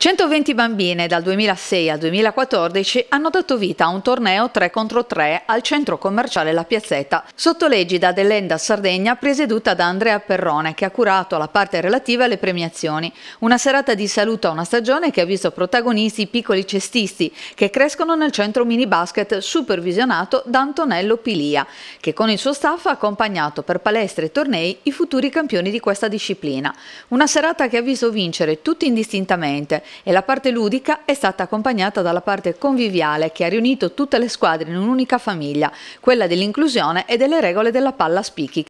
120 bambine dal 2006 al 2014 hanno dato vita a un torneo 3 contro 3 al centro commerciale La Piazzetta, sotto l'egida dell'Enda Sardegna presieduta da Andrea Perrone che ha curato la parte relativa alle premiazioni. Una serata di saluto a una stagione che ha visto protagonisti i piccoli cestisti che crescono nel centro mini basket supervisionato da Antonello Pilia che con il suo staff ha accompagnato per palestre e tornei i futuri campioni di questa disciplina. Una serata che ha visto vincere tutti indistintamente e la parte ludica è stata accompagnata dalla parte conviviale che ha riunito tutte le squadre in un'unica famiglia, quella dell'inclusione e delle regole della palla spicchi.